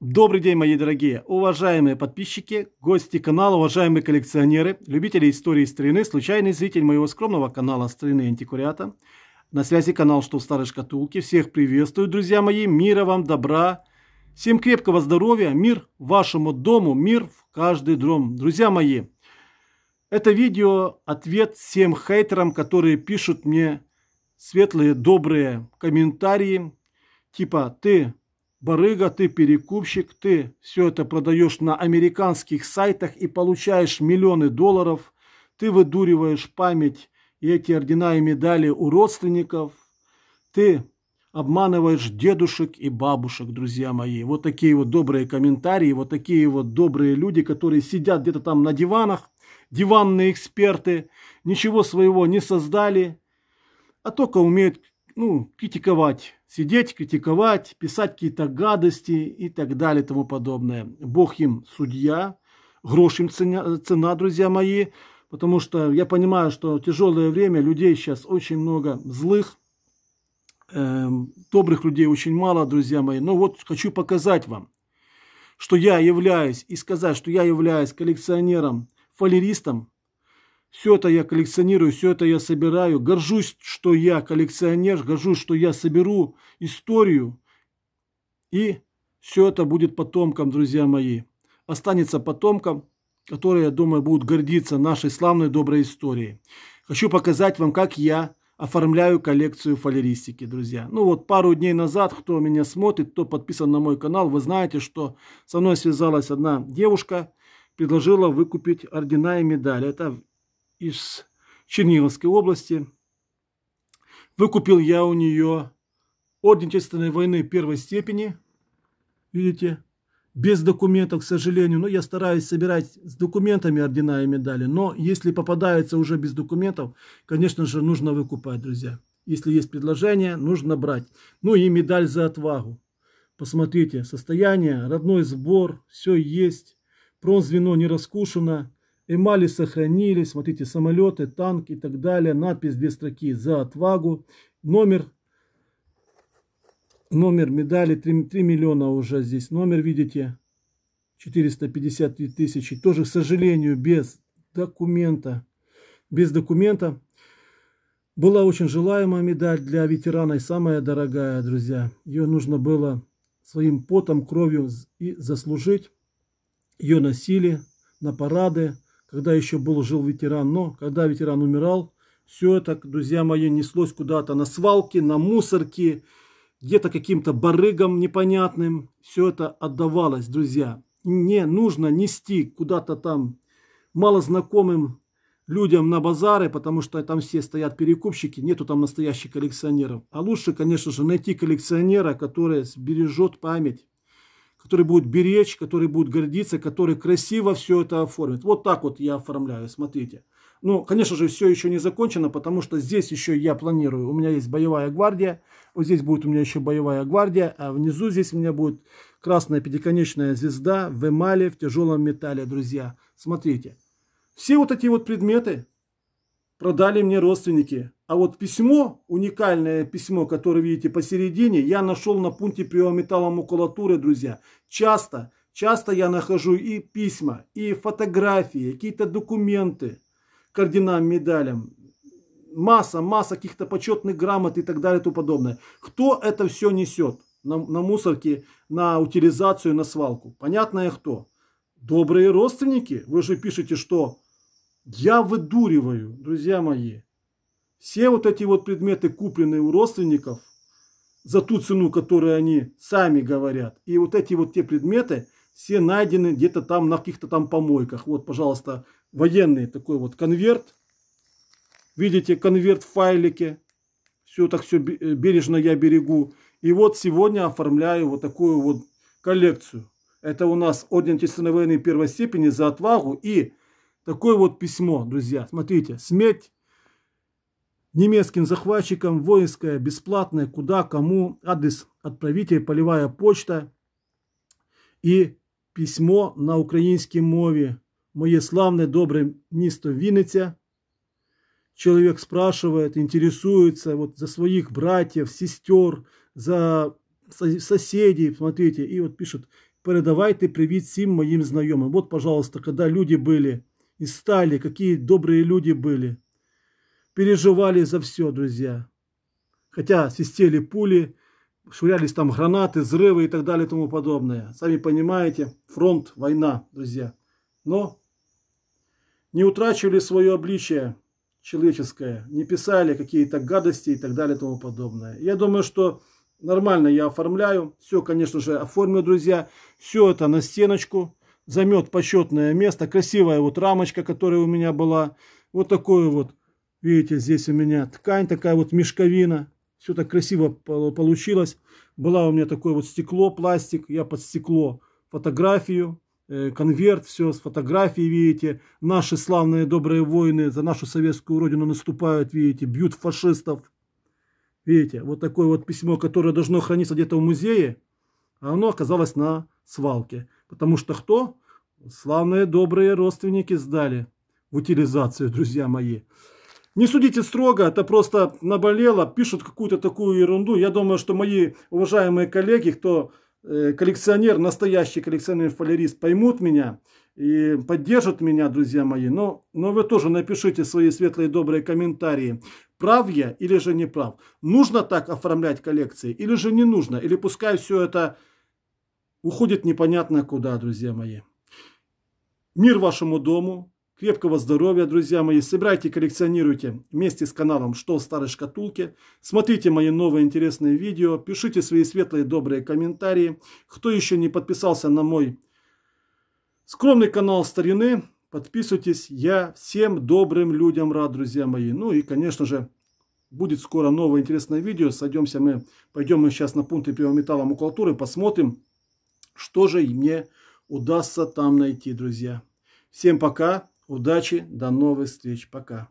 Добрый день, мои дорогие, уважаемые подписчики, гости канала, уважаемые коллекционеры, любители истории старины, случайный зритель моего скромного канала «Старины антикуриата». На связи канал «Что в старой шкатулке». Всех приветствую, друзья мои, мира вам, добра, всем крепкого здоровья, мир вашему дому, мир в каждый дом. Друзья мои, это видео ответ всем хейтерам, которые пишут мне светлые, добрые комментарии, типа «ты Барыга, ты перекупщик, ты все это продаешь на американских сайтах и получаешь миллионы долларов, ты выдуриваешь память и эти ордена и медали у родственников, ты обманываешь дедушек и бабушек, друзья мои. Вот такие вот добрые комментарии, вот такие вот добрые люди, которые сидят где-то там на диванах, диванные эксперты, ничего своего не создали, а только умеют ну, критиковать, сидеть, критиковать, писать какие-то гадости и так далее и тому подобное. Бог им судья, грош им цена, цена, друзья мои, потому что я понимаю, что тяжелое время, людей сейчас очень много злых, э, добрых людей очень мало, друзья мои. Но вот хочу показать вам, что я являюсь, и сказать, что я являюсь коллекционером, фалеристом, все это я коллекционирую, все это я собираю. Горжусь, что я коллекционер, горжусь, что я соберу историю. И все это будет потомкам, друзья мои. Останется потомкам, которые, я думаю, будут гордиться нашей славной доброй историей. Хочу показать вам, как я оформляю коллекцию фалеристики, друзья. Ну вот пару дней назад, кто меня смотрит, кто подписан на мой канал, вы знаете, что со мной связалась одна девушка, предложила выкупить ордена и медали. Это из Черниговской области. Выкупил я у нее Орден Отечественной войны первой степени. Видите? Без документов, к сожалению. Но я стараюсь собирать с документами ордена и медали. Но если попадается уже без документов, конечно же, нужно выкупать, друзья. Если есть предложение, нужно брать. Ну и медаль за отвагу. Посмотрите, состояние, родной сбор, все есть. Пронзвено не раскушено. Эмали сохранились, смотрите, самолеты, танк и так далее. Надпись две строки «За отвагу». Номер, номер медали 3, 3 миллиона уже здесь. Номер, видите, 453 тысячи. Тоже, к сожалению, без документа. Без документа. Была очень желаемая медаль для ветерана и самая дорогая, друзья. Ее нужно было своим потом, кровью и заслужить. Ее носили на парады когда еще был жил ветеран, но когда ветеран умирал, все это, друзья мои, неслось куда-то на свалки, на мусорки, где-то каким-то барыгам непонятным. Все это отдавалось, друзья. Не нужно нести куда-то там малознакомым людям на базары, потому что там все стоят перекупщики, нету там настоящих коллекционеров. А лучше, конечно же, найти коллекционера, который сбережет память которые будут беречь, которые будут гордиться, которые красиво все это оформят. Вот так вот я оформляю, смотрите. Ну, конечно же, все еще не закончено, потому что здесь еще я планирую. У меня есть боевая гвардия, вот здесь будет у меня еще боевая гвардия, а внизу здесь у меня будет красная пятиконечная звезда в эмали в тяжелом металле, друзья. Смотрите. Все вот эти вот предметы продали мне родственники. А вот письмо, уникальное письмо, которое видите посередине, я нашел на пункте приема макулатуры, друзья. Часто, часто я нахожу и письма, и фотографии, какие-то документы к орденам, медалям. Масса, масса каких-то почетных грамот и так далее и тому подобное. Кто это все несет на, на мусорке, на утилизацию, на свалку? Понятное кто? Добрые родственники. Вы же пишете, что я выдуриваю, друзья мои. Все вот эти вот предметы, купленные у родственников, за ту цену, которую они сами говорят. И вот эти вот те предметы, все найдены где-то там на каких-то там помойках. Вот, пожалуйста, военный такой вот конверт. Видите, конверт в файлике. Все так все э, бережно я берегу. И вот сегодня оформляю вот такую вот коллекцию. Это у нас Орден Честной войны первой степени за отвагу. И такое вот письмо, друзья. Смотрите, смерть немецким захватчикам воинская, бесплатная, куда, кому, адрес отправитель, полевая почта и письмо на українській мове мои славные добрые місто Вінниця. Человек спрашивает, интересуется вот за своих братьев, сестер, за соседей, смотрите, и вот пишет, передавайте привет всем моим знакомым. Вот, пожалуйста, когда люди были из стали, какие добрые люди были переживали за все, друзья. Хотя свистели пули, швырялись там гранаты, взрывы и так далее и тому подобное. Сами понимаете, фронт, война, друзья. Но не утрачивали свое обличие человеческое, не писали какие-то гадости и так далее и тому подобное. Я думаю, что нормально я оформляю, все, конечно же, оформлю, друзья, все это на стеночку, замет почетное место, красивая вот рамочка, которая у меня была, вот такой вот Видите, здесь у меня ткань такая вот мешковина. Все так красиво получилось. Была у меня такое вот стекло, пластик. Я под стекло фотографию, э, конверт, все с фотографией, видите. Наши славные добрые воины за нашу советскую родину наступают, видите, бьют фашистов. Видите, вот такое вот письмо, которое должно храниться где-то в музее, а оно оказалось на свалке. Потому что кто? Славные добрые родственники сдали в утилизацию, друзья мои. Не судите строго, это просто наболело, пишут какую-то такую ерунду. Я думаю, что мои уважаемые коллеги, кто э, коллекционер, настоящий коллекционер-фалерист, поймут меня и поддержат меня, друзья мои. Но, но вы тоже напишите свои светлые добрые комментарии. Прав я или же не прав? Нужно так оформлять коллекции или же не нужно? Или пускай все это уходит непонятно куда, друзья мои. Мир вашему дому, Крепкого здоровья, друзья мои. Собирайте, коллекционируйте вместе с каналом «Что в старой шкатулке». Смотрите мои новые интересные видео. Пишите свои светлые добрые комментарии. Кто еще не подписался на мой скромный канал «Старины», подписывайтесь. Я всем добрым людям рад, друзья мои. Ну и, конечно же, будет скоро новое интересное видео. Сойдемся мы, пойдем мы сейчас на пункты пивометалла макулатуры, посмотрим, что же мне удастся там найти, друзья. Всем пока. Удачи, до новых встреч, пока.